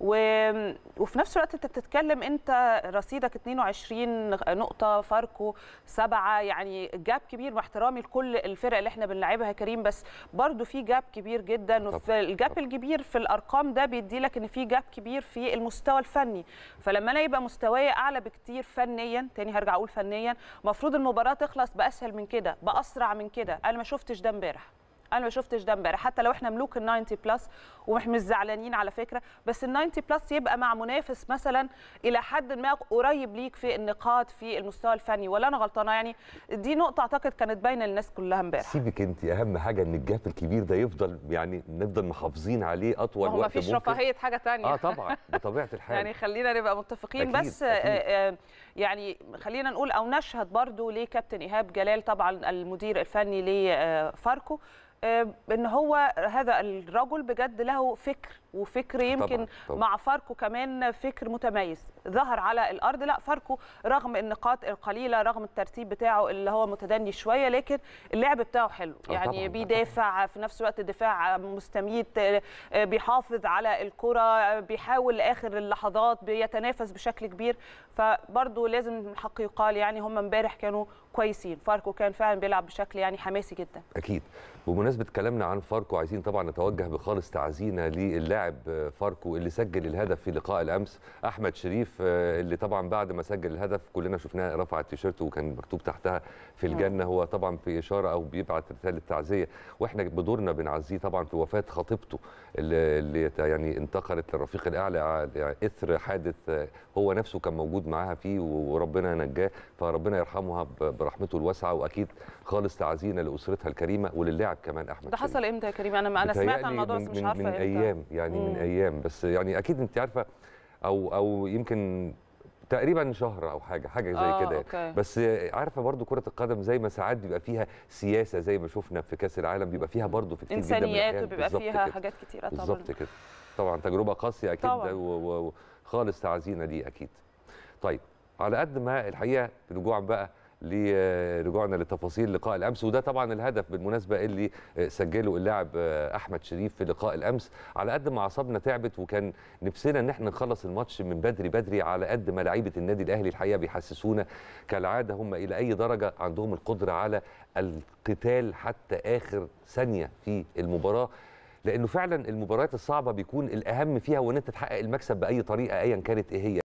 و... وفي نفس الوقت انت بتتكلم انت رصيدك 22 نقطه فاركو سبعه يعني جاب كبير مع احترامي لكل الفرق اللي احنا بنلعبها كريم بس برضو في جاب كبير جدا وفي الجاب الكبير في الارقام ده بيدي لك ان في جاب كبير في المستوى الفني فلما انا يبقى مستواي اعلى بكتير فنيا تاني هرجع اقول فنيا المفروض المباراه تخلص باسهل من كده باسرع من كده انا ما شفتش ده امبارح انا ما شفتش ده امبارح حتى لو احنا ملوك ال 90 بلس ومش زعلانين على فكره بس ال 90 بلس يبقى مع منافس مثلا الى حد ما قريب ليك في النقاط في المستوى الفني ولا انا غلطانه يعني دي نقطه اعتقد كانت باينه للناس كلها امبارح سيبك انت اهم حاجه ان الجاب الكبير ده يفضل يعني نفضل محافظين عليه اطول وقت مفيش رفاهيه حاجه ثانيه اه طبعا بطبيعه الحال يعني خلينا نبقى متفقين أكيد بس أكيد. آآ آه، آه، يعني خلينا نقول او نشهد برضو لكابتن ايهاب جلال طبعا المدير الفني لفاركو آه، ان هو هذا الرجل بجد له فكر وفكر يمكن طبعًا طبعًا. مع فاركو كمان فكر متميز ظهر على الارض لا فاركو رغم النقاط القليله رغم الترتيب بتاعه اللي هو متدني شويه لكن اللعب بتاعه حلو آه، يعني طبعاً. بيدافع في نفس الوقت دفاع مستميت بيحافظ على الكره بيحاول لاخر اللحظات بيتنافس بشكل كبير فبرضه لازم الحق يقال يعني هم امبارح كانوا كويسين فاركو كان فعلا بيلعب بشكل يعني حماسي جدا اكيد بمناسبه كلامنا عن فاركو عايزين طبعا نتوجه بخالص تعزينا للاعب فاركو اللي سجل الهدف في لقاء الامس احمد شريف آه، اللي طبعا بعد ما سجل الهدف كلنا شفناه رفع التيشيرت وكان مكتوب تحتها في الجنه هو طبعا في اشاره او بيبعت رساله تعزيه واحنا بدورنا بنعزيه طبعا في وفاه خطيبته اللي يعني انتقلت للرفيق الاعلى يعني اثر حادث هو نفسه كان موجود معاها فيه وربنا نجاه فربنا يرحمها برحمته الواسعه واكيد خالص تعزينا لاسرتها الكريمه وللاعب كمان احمد ده حصل امتى يا كريم انا انا سمعت عن الموضوع بس مش عارفه من, من ايام يعني مم. من ايام بس يعني اكيد انت عارفه او او يمكن تقريبا شهر او حاجه حاجه زي آه كده أوكي. بس عارفه برضو كره القدم زي ما ساعات بيبقى فيها سياسه زي ما شفنا في كاس العالم بيبقى فيها برضو في كتير انسانيات وبيبقى فيها كده. حاجات كتيره طبعا بالظبط كده طبعا تجربه قاسيه اكيد وخالص تعزينا ليه اكيد طيب على قد ما الحقيقه رجوعا بقى لرجوعنا لتفاصيل لقاء الامس وده طبعا الهدف بالمناسبه اللي سجله اللاعب احمد شريف في لقاء الامس على قد ما اعصابنا تعبت وكان نفسنا ان احنا نخلص الماتش من بدري بدري على قد ما لعيبه النادي الاهلي الحقيقه بيحسسونا كالعاده هم الى اي درجه عندهم القدره على القتال حتى اخر ثانيه في المباراه لانه فعلا المباريات الصعبه بيكون الاهم فيها وان انت تحقق المكسب باي طريقه ايا كانت ايه هي